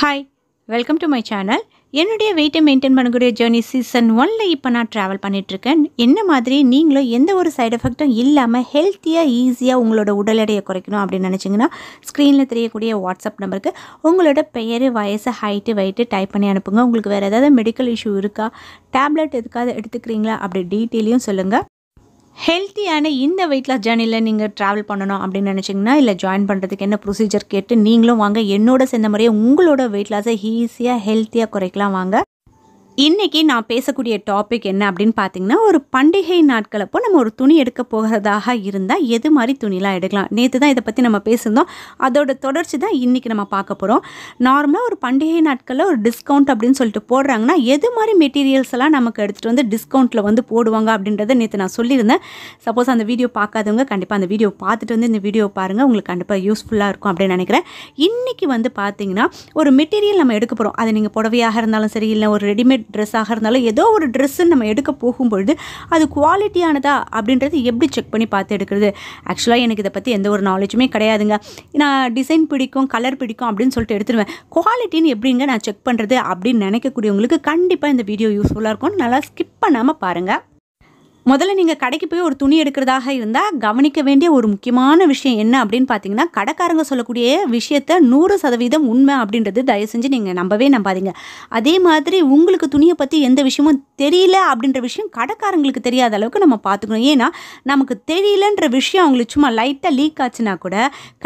hi welcome to my channel என்னுடைய வெயிட்டை maintain பண்ணக்கூடிய ஜேர்னி சீசன் ஒனில் இப்போ நான் ட்ராவல் பண்ணிகிட்ருக்கேன் என்ன மாதிரி நீங்களும் எந்த ஒரு சைடு எஃபெக்ட்டும் இல்லாமல் ஹெல்த்தியாக ஈஸியாக உங்களோட உடல் எடையை குறைக்கணும் அப்படின்னு நினச்சிங்கன்னா ஸ்க்ரீனில் தெரியக்கூடிய வாட்ஸ்அப் நம்பருக்கு உங்களோட பெயர் வயசு ஹைட்டு வெயிட்டு டைப் பண்ணி அனுப்புங்க உங்களுக்கு வேறு ஏதாவது மெடிக்கல் இஷ்யூ இருக்கா டேப்லெட் எதுக்காவது எடுத்துக்கிறீங்களா அப்படி டீட்டெயிலையும் சொல்லுங்கள் ஹெல்த்தியான இந்த வெயிட் லாஸ் ஜேர்னியில் நீங்கள் ட்ராவல் பண்ணணும் அப்படின்னு நினச்சிங்கன்னா இல்லை ஜாயின் பண்ணுறதுக்கு என்ன ப்ரொசீஜர் கேட்டு நீங்களும் வாங்க என்னோட சேர்ந்த மாதிரியே உங்களோட வெயிட் லாஸை ஈஸியாக ஹெல்த்தியாக குறைக்கலாம் வாங்க இன்றைக்கி நான் பேசக்கூடிய டாபிக் என்ன அப்படின்னு பார்த்தீங்கன்னா ஒரு பண்டிகை நாட்களப்போ நம்ம ஒரு துணி எடுக்க போகிறதாக இருந்தால் எது மாதிரி துணிலாம் எடுக்கலாம் நேற்று தான் இதை பற்றி நம்ம பேசியிருந்தோம் அதோட தொடர்ச்சி தான் இன்றைக்கி நம்ம பார்க்க போகிறோம் நார்மலாக ஒரு பண்டிகை நாட்களில் ஒரு டிஸ்கவுண்ட் அப்படின்னு சொல்லிட்டு போடுறாங்கன்னா எது மாதிரி மெட்டீரியல்ஸ் எல்லாம் நமக்கு எடுத்துகிட்டு வந்து டிஸ்கவுண்ட்டில் வந்து போடுவாங்க அப்படின்றத நேற்று நான் சொல்லியிருந்தேன் சப்போஸ் அந்த வீடியோ பார்க்காதவங்க கண்டிப்பாக அந்த வீடியோ பார்த்துட்டு வந்து இந்த வீடியோ பாருங்கள் உங்களுக்கு கண்டிப்பாக யூஸ்ஃபுல்லாக இருக்கும் அப்படின்னு நினைக்கிறேன் இன்றைக்கி வந்து பார்த்தீங்கன்னா ஒரு மெட்டீரியல் நம்ம எடுக்க போகிறோம் அது நீங்கள் புடவையாக இருந்தாலும் சரி இல்லை ஒரு ரெடிமேட் ட்ரெஸ்ஸாக இருந்தாலும் ஏதோ ஒரு ட்ரெஸ்ஸுன்னு நம்ம எடுக்க போகும்பொழுது அது குவாலிட்டியானதா அப்படின்றது எப்படி செக் பண்ணி பார்த்து எடுக்கிறது ஆக்சுவலாக எனக்கு இதை பற்றி எந்த ஒரு நாலேஜுமே கிடையாதுங்க நான் டிசைன் பிடிக்கும் கலர் பிடிக்கும் அப்படின்னு சொல்லிட்டு எடுத்துருவேன் குவாலிட்டின்னு எப்படிங்க நான் செக் பண்ணுறது அப்படின்னு நினைக்கக்கூடியவங்களுக்கு கண்டிப்பாக இந்த வீடியோ யூஸ்ஃபுல்லாக இருக்கும் நல்லா ஸ்கிப் பண்ணாமல் பாருங்கள் முதல்ல நீங்கள் கடைக்கு போய் ஒரு துணி எடுக்கிறதாக இருந்தால் கவனிக்க வேண்டிய ஒரு முக்கியமான விஷயம் என்ன அப்படின்னு பார்த்தீங்கன்னா கடைக்காரங்க சொல்லக்கூடிய விஷயத்த நூறு சதவீதம் உண்மை அப்படின்றது தயவு செஞ்சு நீங்கள் நம்பவே நம்பாதீங்க அதே மாதிரி உங்களுக்கு துணியை பற்றி எந்த விஷயமும் தெரியல அப்படின்ற விஷயம் கடைக்காரங்களுக்கு தெரியாத அளவுக்கு நம்ம பார்த்துக்கணும் ஏன்னா நமக்கு தெரியலன்ற விஷயம் அவங்களுக்கு சும்மா லைட்டாக லீக் ஆச்சுன்னா கூட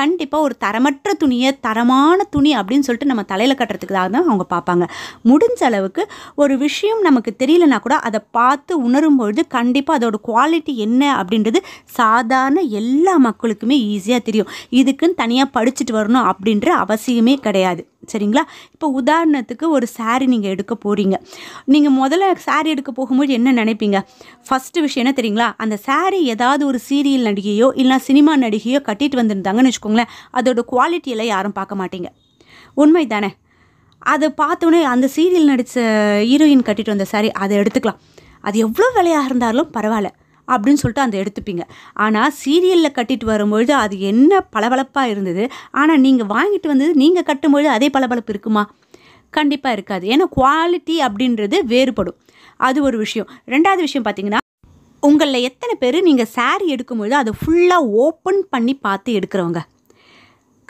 கண்டிப்பாக ஒரு தரமற்ற துணியை தரமான துணி அப்படின்னு சொல்லிட்டு நம்ம தலையில் கட்டுறதுக்காக தான் அவங்க பார்ப்பாங்க முடிஞ்ச அளவுக்கு ஒரு விஷயம் நமக்கு தெரியலனா கூட அதை பார்த்து உணரும் பொழுது கண்டிப்பாக கண்டிப்பாக அதோட குவாலிட்டி என்ன அப்படின்றது சாதாரண எல்லா மக்களுக்குமே ஈஸியாக தெரியும் இதுக்குன்னு தனியாக படிச்சுட்டு வரணும் அப்படின்ற அவசியமே கிடையாது சரிங்களா இப்போ உதாரணத்துக்கு ஒரு சாரீ நீங்கள் எடுக்க போகிறீங்க நீங்கள் முதல்ல சாரீ எடுக்க போகும்போது என்ன நினைப்பீங்க ஃபஸ்ட்டு விஷயம் என்ன தெரியுங்களா அந்த சாரீ ஏதாவது ஒரு சீரியல் நடிகையோ இல்லைனா சினிமா நடிகையோ கட்டிட்டு வந்திருந்தாங்கன்னு வச்சுக்கோங்களேன் அதோட குவாலிட்டியெல்லாம் யாரும் பார்க்க மாட்டீங்க உண்மை தானே அதை பார்த்தோன்னே அந்த சீரியல் நடித்த ஹீரோயின் கட்டிட்டு வந்த சாரி அதை எடுத்துக்கலாம் அது எவ்வளோ விலையாக இருந்தாலும் பரவாயில்ல அப்படின்னு சொல்லிட்டு அந்த எடுத்துப்பீங்க ஆனால் சீரியலில் கட்டிட்டு வரும்பொழுது அது என்ன பளபளப்பாக இருந்தது ஆனால் நீங்கள் வாங்கிட்டு வந்தது நீங்கள் கட்டும்பொழுது அதே பளபளப்பு இருக்குமா கண்டிப்பாக இருக்காது ஏன்னா குவாலிட்டி அப்படின்றது வேறுபடும் அது ஒரு விஷயம் ரெண்டாவது விஷயம் பார்த்தீங்கன்னா உங்களில் எத்தனை பேர் நீங்கள் சாரி எடுக்கும்பொழுது அதை ஃபுல்லாக ஓப்பன் பண்ணி பார்த்து எடுக்கிறவங்க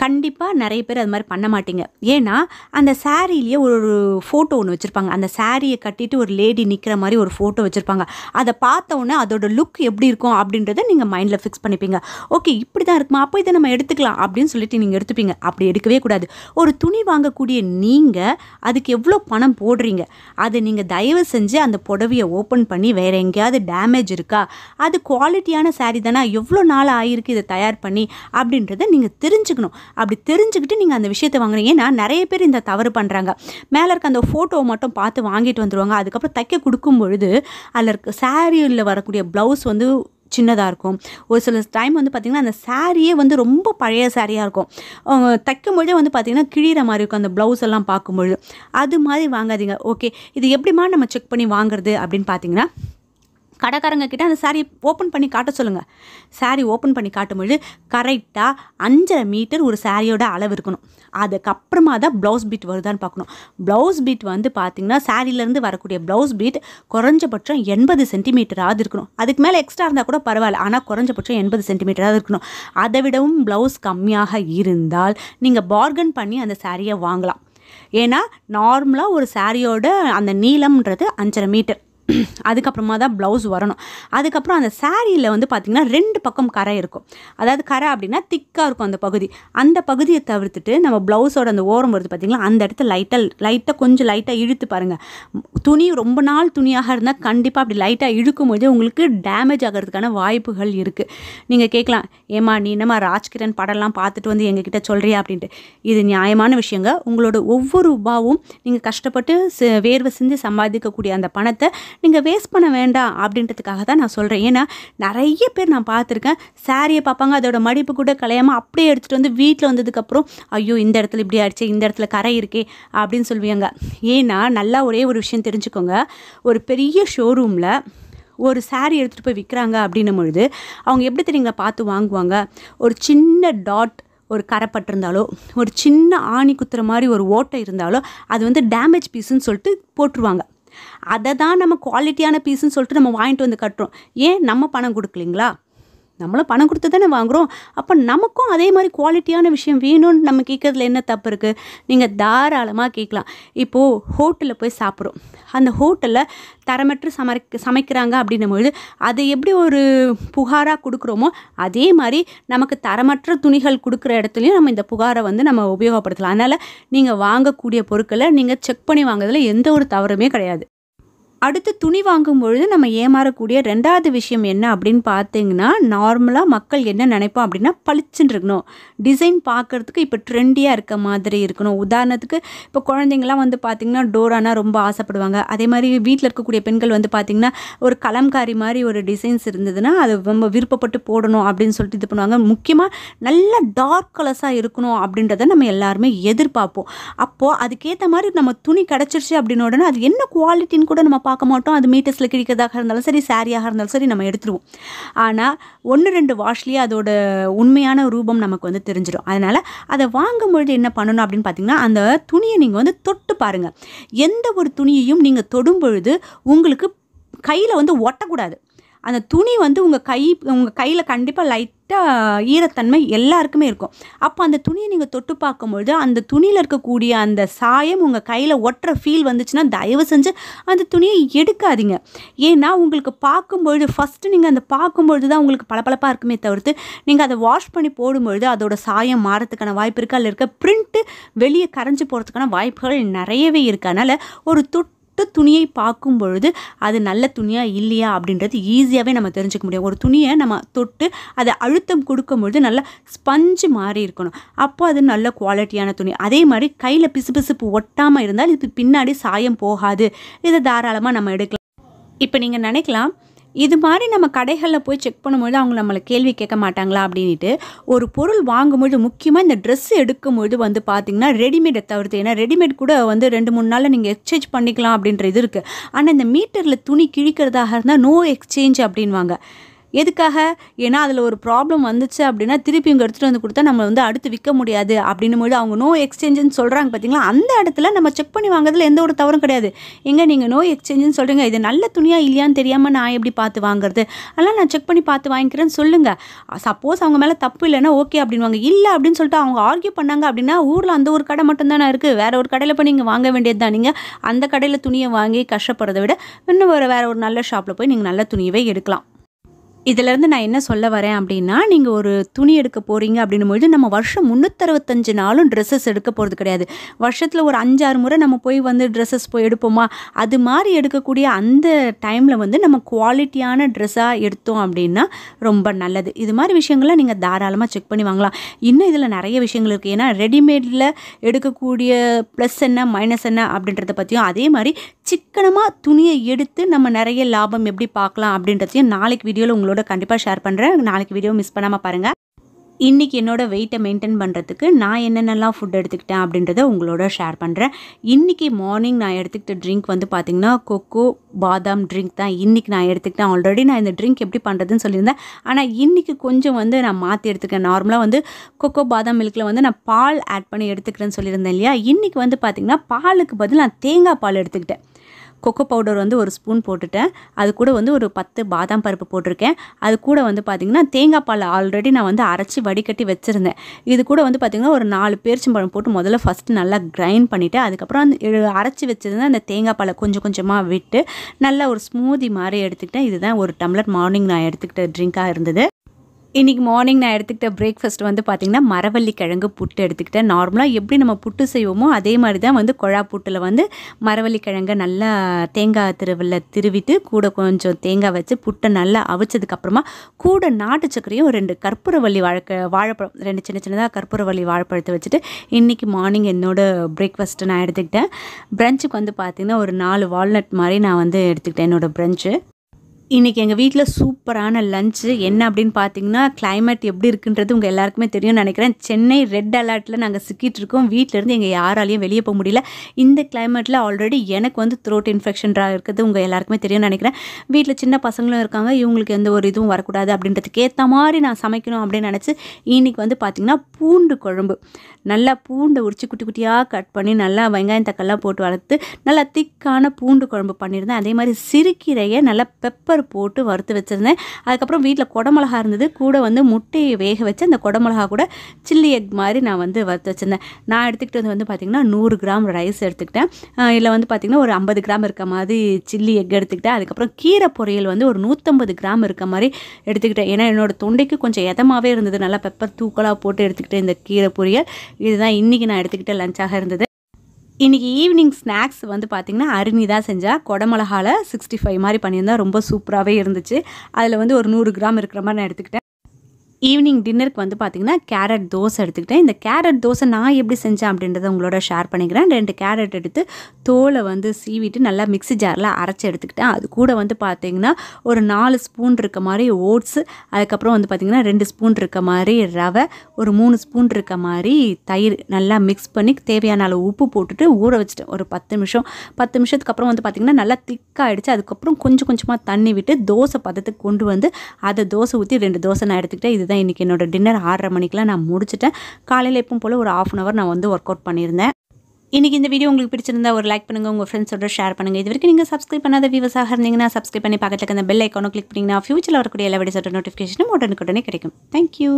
கண்டிப்பாக நிறைய பேர் அது மாதிரி பண்ண மாட்டீங்க ஏன்னா அந்த சாரீலேயே ஒரு ஃபோட்டோ ஒன்று வச்சுருப்பாங்க அந்த சாரியை கட்டிட்டு ஒரு லேடி நிற்கிற மாதிரி ஒரு ஃபோட்டோ வச்சுருப்பாங்க அதை பார்த்தோன்னே அதோட லுக் எப்படி இருக்கும் அப்படின்றத நீங்கள் மைண்டில் ஃபிக்ஸ் பண்ணிப்பீங்க ஓகே இப்படி தான் இருக்குமா அப்போ இதை நம்ம எடுத்துக்கலாம் அப்படின்னு சொல்லிட்டு நீங்கள் எடுத்துப்பீங்க அப்படி எடுக்கவே கூடாது ஒரு துணி வாங்கக்கூடிய நீங்கள் அதுக்கு எவ்வளோ பணம் போடுறீங்க அதை நீங்கள் தயவு செஞ்சு அந்த புடவையை ஓப்பன் பண்ணி வேறு எங்கேயாவது டேமேஜ் இருக்கா அது குவாலிட்டியான சாரீ தானே எவ்வளோ நாள் ஆகிருக்கு இதை தயார் பண்ணி அப்படின்றத நீங்கள் தெரிஞ்சுக்கணும் அப்படி தெரிஞ்சுக்கிட்டு நீங்கள் அந்த விஷயத்தை வாங்குறீங்க ஏன்னா நிறைய பேர் இந்த தவறு பண்ணுறாங்க மேலே இருக்க அந்த ஃபோட்டோவை மட்டும் பார்த்து வாங்கிட்டு வந்துடுவாங்க அதுக்கப்புறம் தைக்க கொடுக்கும் பொழுது அதில் இருக்க சாரியில் வரக்கூடிய ப்ளவுஸ் வந்து சின்னதாக இருக்கும் ஒரு சில டைம் வந்து பார்த்திங்கன்னா அந்த சாரியே வந்து ரொம்ப பழைய சாரியாக இருக்கும் தைக்கும்பொழுதே வந்து பார்த்திங்கன்னா கிழிகிற மாதிரி இருக்கும் அந்த ப்ளவுஸ் எல்லாம் பார்க்கும்பொழுது அது மாதிரி வாங்காதீங்க ஓகே இது எப்படிமா நம்ம செக் பண்ணி வாங்குறது அப்படின்னு பார்த்தீங்கன்னா கடைக்காரங்க கிட்டே அந்த சாரீ ஓப்பன் பண்ணி காட்ட சொல்லுங்கள் சாரி ஓப்பன் பண்ணி காட்டும்பொழுது கரெக்டாக அஞ்சரை மீட்டர் ஒரு சாரியோட அளவு இருக்கணும் அதுக்கப்புறமா தான் ப்ளவுஸ் பீட் வருதான்னு பார்க்கணும் ப்ளவுஸ் பீட் வந்து பார்த்திங்கன்னா சாரிலேருந்து வரக்கூடிய ப்ளவுஸ் பீட் குறைஞ்சபட்சம் எண்பது சென்டிமீட்டராவது இருக்கணும் அதுக்கு மேலே எக்ஸ்ட்ரா இருந்தால் கூட பரவாயில்ல ஆனால் குறைஞ்சபட்சம் எண்பது சென்டிமீட்டராக இருக்கணும் அதை விடவும் ப்ளவுஸ் கம்மியாக இருந்தால் நீங்கள் பார்கன் பண்ணி அந்த சாரியை வாங்கலாம் ஏன்னா நார்மலாக ஒரு சாரியோட அந்த நீளம்ன்றது அஞ்சரை மீட்டர் அதுக்கப்புறமா தான் ப்ளவுஸ் வரணும் அதுக்கப்புறம் அந்த சாரியில் வந்து பார்த்திங்கன்னா ரெண்டு பக்கம் கரை இருக்கும் அதாவது கரை அப்படின்னா திக்காக இருக்கும் அந்த பகுதி அந்த பகுதியை தவிர்த்துட்டு நம்ம ப்ளவுஸோட அந்த ஓரம் வருது பார்த்தீங்கன்னா அந்த இடத்துல லைட்டாக லைட்டாக கொஞ்சம் லைட்டாக இழுத்து பாருங்கள் துணி ரொம்ப நாள் துணியாக இருந்தால் கண்டிப்பாக அப்படி லைட்டாக இழுக்கும்போது உங்களுக்கு டேமேஜ் ஆகிறதுக்கான வாய்ப்புகள் இருக்குது நீங்கள் கேட்கலாம் ஏமா நீ என்னம்மா ராஜ்கிரண் படம்லாம் பார்த்துட்டு வந்து எங்ககிட்ட சொல்கிறியா அப்படின்ட்டு இது நியாயமான விஷயங்க உங்களோட ஒவ்வொரு ரூபாவும் நீங்கள் கஷ்டப்பட்டு வேர்வை செஞ்சு சம்பாதிக்கக்கூடிய அந்த பணத்தை நீங்கள் வேஸ்ட் பண்ண வேண்டாம் அப்படின்றதுக்காக தான் நான் சொல்கிறேன் ஏன்னா நிறைய பேர் நான் பார்த்துருக்கேன் சாரியை பார்ப்பாங்க அதோட மடிப்பு கூட கலையாமல் அப்படியே எடுத்துகிட்டு வந்து வீட்டில் வந்ததுக்கப்புறம் ஐயோ இந்த இடத்துல இப்படி ஆயிடுச்சு இந்த இடத்துல கரை இருக்கே அப்படின்னு சொல்லுவாங்க ஏன்னா நல்லா ஒரே ஒரு விஷயம் தெரிஞ்சு தெரிஞ்சுக்கோங்க ஒரு பெரிய ஷோரூமில் ஒரு சாரி எடுத்துகிட்டு போய் விற்கிறாங்க அப்படின்னும் பொழுது அவங்க எப்படி தெரியுங்களா பார்த்து வாங்குவாங்க ஒரு சின்ன டாட் ஒரு கரைப்பட்டிருந்தாலோ ஒரு சின்ன ஆணி குத்துற மாதிரி ஒரு ஓட்டை இருந்தாலோ அது வந்து டேமேஜ் பீஸுன்னு சொல்லிட்டு போட்டுருவாங்க அதை தான் நம்ம குவாலிட்டியான பீஸுன்னு சொல்லிட்டு நம்ம வாங்கிட்டு வந்து கட்டுறோம் ஏன் நம்ம பணம் கொடுக்கலிங்களா நம்மளும் பணம் கொடுத்து தானே வாங்குகிறோம் அப்போ நமக்கும் அதே மாதிரி குவாலிட்டியான விஷயம் வேணும்னு நம்ம கேட்கறதுல என்ன தப்பு இருக்குது நீங்கள் தாராளமாக கேட்கலாம் இப்போது ஹோட்டலில் போய் சாப்பிட்றோம் அந்த ஹோட்டலில் தரமற்று சமைக்க சமைக்கிறாங்க அப்படின்னும்போது அதை எப்படி ஒரு புகாராக கொடுக்குறோமோ அதே மாதிரி நமக்கு தரமற்ற துணிகள் கொடுக்குற இடத்துலையும் நம்ம இந்த புகாரை வந்து நம்ம உபயோகப்படுத்தலாம் அதனால் நீங்கள் வாங்கக்கூடிய பொருட்களை நீங்கள் செக் பண்ணி வாங்குறதுல எந்த ஒரு தவறுமே கிடையாது அடுத்து துணி வாங்கும் பொழுது நம்ம ஏமாறக்கூடிய ரெண்டாவது விஷயம் என்ன அப்படின்னு பார்த்தீங்கன்னா நார்மலாக மக்கள் என்ன நினைப்போம் அப்படின்னா பளிச்சுன்னு இருக்கணும் டிசைன் பார்க்குறதுக்கு இப்போ ட்ரெண்டியாக இருக்க மாதிரி இருக்கணும் உதாரணத்துக்கு இப்போ குழந்தைங்களாம் வந்து பார்த்திங்கன்னா டோரானா ரொம்ப ஆசைப்படுவாங்க அதே மாதிரி வீட்டில் இருக்கக்கூடிய பெண்கள் வந்து பார்த்திங்கன்னா ஒரு கலம்காரி மாதிரி ஒரு டிசைன்ஸ் இருந்ததுன்னா அது ரொம்ப விருப்பப்பட்டு போடணும் அப்படின்னு சொல்லிட்டு இது பண்ணுவாங்க முக்கியமாக நல்ல டார்க் கலர்ஸாக இருக்கணும் அப்படின்றத நம்ம எல்லாருமே எதிர்பார்ப்போம் அப்போது அதுக்கேற்ற மாதிரி நம்ம துணி கிடச்சிருச்சு அப்படின்னு உடனே அது என்ன குவாலிட்டின்னு கூட நம்ம பார்க்க மாட்டோம் அது மீட்டர்ஸில் கிழிக்கிறதாக இருந்தாலும் சரி சாரியாக இருந்தாலும் சரி நம்ம எடுத்துருவோம் ஆனால் ஒன்று ரெண்டு வாஷ்லேயே அதோட உண்மையான ரூபம் நமக்கு வந்து தெரிஞ்சிடும் அதனால் அதை வாங்கும் பொழுது என்ன பண்ணணும் அப்படின்னு பார்த்தீங்கன்னா அந்த துணியை நீங்கள் வந்து தொட்டு பாருங்கள் எந்த ஒரு துணியையும் நீங்கள் தொடும் பொழுது உங்களுக்கு கையில் வந்து ஒட்டக்கூடாது அந்த துணி வந்து உங்கள் கை உங்கள் கையில் கண்டிப்பாக லைட்டாக ஈரத்தன்மை எல்லாருக்குமே இருக்கும் அப்போ அந்த துணியை நீங்கள் தொட்டு பார்க்கும்பொழுது அந்த துணியில் இருக்கக்கூடிய அந்த சாயம் உங்கள் கையில் ஒட்டுற ஃபீல் வந்துச்சுன்னா தயவு செஞ்சு அந்த துணியை எடுக்காதீங்க ஏன்னா உங்களுக்கு பார்க்கும்பொழுது ஃபஸ்ட்டு நீங்கள் அந்த பார்க்கும்பொழுது தான் உங்களுக்கு பளபளப்பாக இருக்குமே தவிர்த்து நீங்கள் அதை வாஷ் பண்ணி போடும்பொழுது அதோட சாயம் மாறத்துக்கான வாய்ப்பு இருக்குது அதில் இருக்க பிரிண்ட்டு வெளியே கரைஞ்சி போகிறதுக்கான வாய்ப்புகள் நிறையவே இருக்குது அதனால் ஒரு தொட்டு பட்டு துணியை பார்க்கும் பொழுது அது நல்ல துணியாக இல்லையா அப்படின்றது ஈஸியாகவே நம்ம தெரிஞ்சுக்க முடியும் ஒரு துணியை நம்ம தொட்டு அதை அழுத்தம் கொடுக்கும்பொழுது நல்லா ஸ்பஞ்சு மாறி இருக்கணும் அப்போ அது நல்ல குவாலிட்டியான துணி அதே மாதிரி கையில் பிசுபிசுப்பு ஒட்டாமல் இருந்தால் இது பின்னாடி சாயம் போகாது இதை தாராளமாக நம்ம எடுக்கலாம் இப்போ நீங்கள் நினைக்கலாம் இது மாதிரி நம்ம கடைகளில் போய் செக் பண்ணும்போது அவங்க நம்மளை கேள்வி கேட்க மாட்டாங்களா அப்படின்ட்டு ஒரு பொருள் வாங்கும்பொழுது முக்கியமாக இந்த ட்ரெஸ் எடுக்கும்பொழுது வந்து பார்த்திங்கன்னா ரெடிமேடை தவிர்த்து ஏன்னா ரெடிமேட் கூட வந்து ரெண்டு மூணு நாளில் நீங்கள் எக்ஸ்சேஞ்ச் பண்ணிக்கலாம் அப்படின்ற இது இருக்குது ஆனால் இந்த மீட்டரில் துணி கிழிக்கிறதாக இருந்தால் நோ எக்ஸ்சேஞ்ச் அப்படின்வாங்க எதுக்காக ஏன்னா அதில் ஒரு ப்ராப்ளம் வந்துச்சு அப்படின்னா திருப்பி இங்கே எடுத்துகிட்டு வந்து கொடுத்தா நம்ம வந்து அடுத்து விற்க முடியாது அப்படின்னு போது அவங்க நோ எக்ஸ்சேஞ்சுன்னு சொல்கிறாங்க பார்த்தீங்களா அந்த இடத்துல நம்ம செக் பண்ணி வாங்குறதுல எந்த ஒரு தவறும் கிடையாது எங்கே நீங்கள் நோ எக்ஸ்சேஞ்சுன்னு சொல்கிறீங்க இது நல்ல துணியாக இல்லையான்னு தெரியாமல் நான் எப்படி பார்த்து வாங்குறது அதெல்லாம் நான் செக் பண்ணி பார்த்து வாங்கிக்கிறேன்னு சொல்லுங்கள் சப்போஸ் அவங்க மேலே தப்பு இல்லைன்னா ஓகே அப்படின்வாங்க இல்லை அப்படின்னு சொல்லிட்டு அவங்க ஆர்கியூ பண்ணாங்க அப்படின்னா ஊரில் அந்த ஒரு கடை மட்டும்தானே இருக்குது வேறு ஒரு கடையில் போய் நீங்கள் வாங்க வேண்டியது தான் நீங்கள் அந்த கடையில் துணியை வாங்கி கஷ்டப்படுறதை விட இன்னும் வேறு வேறு ஒரு நல்ல ஷாப்பில் போய் நீங்கள் நல்ல துணியவே எடுக்கலாம் இதிலேருந்து நான் என்ன சொல்ல வரேன் அப்படின்னா நீங்கள் ஒரு துணி எடுக்க போகிறீங்க அப்படின்னும் பொழுது நம்ம வருஷம் முந்நூற்றறுபத்தஞ்சு நாளும் ட்ரெஸ்ஸஸ் எடுக்க போகிறது கிடையாது வருஷத்தில் ஒரு அஞ்சாறு முறை நம்ம போய் வந்து ட்ரெஸ்ஸஸ் போய் எடுப்போமா அது மாதிரி எடுக்கக்கூடிய அந்த டைமில் வந்து நம்ம குவாலிட்டியான ட்ரெஸ்ஸாக எடுத்தோம் அப்படின்னா ரொம்ப நல்லது இது மாதிரி விஷயங்கள்லாம் நீங்கள் தாராளமாக செக் பண்ணி வாங்கலாம் இன்னும் இதில் நிறைய விஷயங்கள் இருக்குது ஏன்னா ரெடிமேடில் எடுக்கக்கூடிய ப்ளஸ் என்ன மைனஸ் என்ன அப்படின்றத பற்றியும் அதே மாதிரி சிக்கனமாக துணியை எடுத்து நம்ம நிறைய லாபம் எப்படி பார்க்கலாம் அப்படின்றதையும் நாளைக்கு வீடியோவில் உங்களோட உங்களோட கண்டிப்பாக ஷேர் பண்ணுறேன் நாளைக்கு வீடியோ மிஸ் பண்ணாமல் பாருங்கள் இன்றைக்கி என்னோடய வெயிட்டை மெயின்டைன் பண்ணுறதுக்கு நான் என்னென்னலாம் ஃபுட் எடுத்துக்கிட்டேன் அப்படின்றத உங்களோட ஷேர் பண்ணுறேன் இன்றைக்கி மார்னிங் நான் எடுத்துக்கிட்ட ட்ரிங்க் வந்து பார்த்திங்கன்னா கொக்கோ பாதாம் ட்ரிங்க் தான் இன்றைக்கி நான் எடுத்துக்கிட்டேன் ஆல்ரெடி நான் இந்த ட்ரிங்க் எப்படி பண்ணுறதுன்னு சொல்லியிருந்தேன் ஆனால் இன்றைக்கி கொஞ்சம் வந்து நான் மாற்றி எடுத்துக்கிறேன் நார்மலாக வந்து கொக்கோ பாதாம் மில்கில் வந்து நான் பால் ஆட் பண்ணி எடுத்துக்கிறேன்னு சொல்லியிருந்தேன் இல்லையா இன்றைக்கி வந்து பார்த்திங்கன்னா பாலுக்கு பதில் நான் தேங்காய் பால் எடுத்துக்கிட்டேன் கொக்கோ பவுடர் வந்து ஒரு ஸ்பூன் போட்டுட்டேன் அது கூட வந்து ஒரு பத்து பாதாம் பருப்பு போட்டிருக்கேன் அது கூட வந்து பார்த்திங்கன்னா தேங்காய் பால் ஆல்ரெடி நான் வந்து அரைச்சி வடிகட்டி வச்சுருந்தேன் இது கூட வந்து பார்த்திங்கன்னா ஒரு நாலு பேரிச்சம்பழம் போட்டு முதல்ல ஃபஸ்ட்டு நல்லா கிரைண்ட் பண்ணிவிட்டு அதுக்கப்புறம் அந்த அரைச்சி வச்சுருந்தேன் அந்த தேங்காய் பாலை கொஞ்சம் கொஞ்சமாக விட்டு நல்லா ஒரு ஸ்மூதி மாதிரி எடுத்துக்கிட்டேன் இதுதான் ஒரு டம்ளர் மார்னிங் நான் எடுத்துக்கிட்ட ட்ரிங்காக இருந்தது இன்றைக்கி மார்னிங் நான் எடுத்துக்கிட்ட பிரேக்ஃபாஸ்ட் வந்து பார்த்திங்கன்னா மரவள்ளி கிழங்கு புட்டு எடுத்துக்கிட்டேன் நார்மலாக எப்படி நம்ம புட்டு செய்வோமோ அதே மாதிரி தான் வந்து கொழா புட்டில் வந்து மரவள்ளி கிழங்கை நல்லா தேங்காய் திருவில் திருவிட்டு கூட கொஞ்சம் தேங்காய் வச்சு புட்டை நல்லா அவிச்சதுக்கப்புறமா கூட நாட்டு சக்கரையும் ரெண்டு கற்பூரவள்ளி வாழைக்க வாழைப்பழம் ரெண்டு சின்ன சின்னதாக கற்பூரவள்ளி வாழைப்பழத்தை வச்சுட்டு இன்றைக்கி மார்னிங் என்னோடய பிரேக்ஃபாஸ்ட்டு நான் எடுத்துக்கிட்டேன் பிரஞ்சுக்கு வந்து பார்த்திங்கன்னா ஒரு நாலு வால்நட் மாதிரி நான் வந்து எடுத்துக்கிட்டேன் என்னோடய ப்ரஞ்சு இன்றைக்கி எங்கள் வீட்டில் சூப்பரான லஞ்சு என்ன அப்படின்னு பார்த்தீங்கன்னா கிளைமேட் எப்படி இருக்குன்றது உங்கள் எல்லாருக்குமே தெரியும் நினைக்கிறேன் சென்னை ரெட் அலர்ட்டில் நாங்கள் சிக்கிட்டு இருக்கோம் வீட்டிலேருந்து எங்கள் யாராலையும் வெளியே போக முடியல இந்த கிளைமேட்டில் ஆல்ரெடி எனக்கு வந்து த்ரோட் இன்ஃபெக்ஷன்ராக இருக்குது உங்கள் எல்லாருக்குமே தெரியும் நினைக்கிறேன் வீட்டில் சின்ன பசங்களும் இருக்காங்க இவங்களுக்கு எந்த ஒரு இதுவும் வரக்கூடாது அப்படின்றதுக்கு ஏற்ற மாதிரி நான் சமைக்கணும் அப்படின்னு நினச்சி இன்றைக்கி வந்து பார்த்திங்கன்னா பூண்டு குழம்பு நல்லா பூண்டு உரிச்சு குட்டி குட்டியாக கட் பண்ணி நல்லா வெங்காயம் தக்கெல்லாம் போட்டு வளர்த்து நல்லா திக்கான பூண்டு குழம்பு பண்ணியிருந்தேன் அதே மாதிரி சிறுக்கீரையை நல்லா பெப்பர் சாம்பார் போட்டு வறுத்து வச்சுருந்தேன் அதுக்கப்புறம் வீட்டில் குடமிளகா இருந்தது கூட வந்து முட்டையை வேக வச்சு அந்த குடமிளகா கூட சில்லி எக் மாதிரி நான் வந்து வறுத்து வச்சுருந்தேன் நான் எடுத்துக்கிட்டு வந்து வந்து பார்த்திங்கன்னா நூறு கிராம் ரைஸ் எடுத்துக்கிட்டேன் இல்லை வந்து பார்த்திங்கன்னா ஒரு ஐம்பது கிராம் இருக்க மாதிரி சில்லி எக் எடுத்துக்கிட்டேன் அதுக்கப்புறம் கீரை பொரியல் வந்து ஒரு நூற்றம்பது கிராம் இருக்க மாதிரி எடுத்துக்கிட்டேன் ஏன்னா என்னோடய தொண்டைக்கு கொஞ்சம் எதமாகவே இருந்தது நல்லா பெப்பர் தூக்கலாக போட்டு எடுத்துக்கிட்டேன் இந்த கீரை பொரியல் இதுதான் இன்றைக்கி நான் எடுத்துக்கிட்ட லஞ்சாக இருந்தது இன்றைக்கி ஈவினிங் ஸ்நாக்ஸ் வந்து பார்த்திங்கன்னா அருணி தான் செஞ்சால் குடமிளகாவில் சிக்ஸ்டி ஃபைவ் மாதிரி பண்ணியிருந்தால் ரொம்ப சூப்பராகவே இருந்துச்சு அதில் வந்து ஒரு நூறு கிராம் இருக்கிற மாதிரி நான் எடுத்துக்கிட்டேன் ஈவினிங் டின்னருக்கு வந்து பார்த்தீங்கன்னா கேரட் தோசை எடுத்துக்கிட்டேன் இந்த கேரட் தோசை நான் எப்படி செஞ்சேன் அப்படின்றத உங்களோட ஷேர் பண்ணிக்கிறேன் ரெண்டு கேரட் எடுத்து தோலை வந்து சீவிட்டு நல்லா மிக்சி ஜாரில் அரைச்சி எடுத்துக்கிட்டேன் அது கூட வந்து பார்த்திங்கன்னா ஒரு நாலு ஸ்பூன் இருக்க மாதிரி ஓட்ஸு அதுக்கப்புறம் வந்து பார்த்தீங்கன்னா ரெண்டு ஸ்பூன் இருக்க மாதிரி ரவை ஒரு மூணு ஸ்பூன் இருக்க மாதிரி தயிர் நல்லா மிக்ஸ் பண்ணி தேவையான அளவு உப்பு போட்டுட்டு ஊற வச்சுட்டேன் ஒரு பத்து நிமிஷம் பத்து நிமிஷத்துக்கு அப்புறம் வந்து பார்த்தீங்கன்னா நல்லா திக்காகிடுச்சு அதுக்கப்புறம் கொஞ்சம் கொஞ்சமாக தண்ணி விட்டு தோசை பதத்துக்கு கொண்டு வந்து அதை தோசை ஊற்றி ரெண்டு தோசை நான் எடுத்துக்கிட்டேன் இது இதுதான் இன்றைக்கி என்னோடய டின்னர் ஆறரை மணிக்கெலாம் நான் முடிச்சுட்டேன் காலையில் எப்பவும் போல் ஒரு ஆஃப் அன் ஹவர் நான் வந்து ஒர்க் அவுட் பண்ணியிருந்தேன் இன்றைக்கி இந்த வீடியோ உங்களுக்கு பிடிச்சிருந்தா ஒரு லைக் பண்ணுங்கள் உங்கள் ஃப்ரெண்ட்ஸோட ஷேர் பண்ணுங்கள் இது வரைக்கும் நீங்கள் சப்ஸ்கிரைப் பண்ணாத வியூவர்ஸாக இருந்தீங்கன்னா சப்ஸ்கிரைப் பண்ணி பக்கத்தில் அந்த பெல் ஐக்கானோ கிளிக் பண்ணிங்கன்னா ஃபியூச்சரில் வரக்கூடிய எல்லா வீடியோஸோட நோட்டிஃபிகேஷனும் உடனுக்குடனே கிடைக்கும் தேங்க்யூ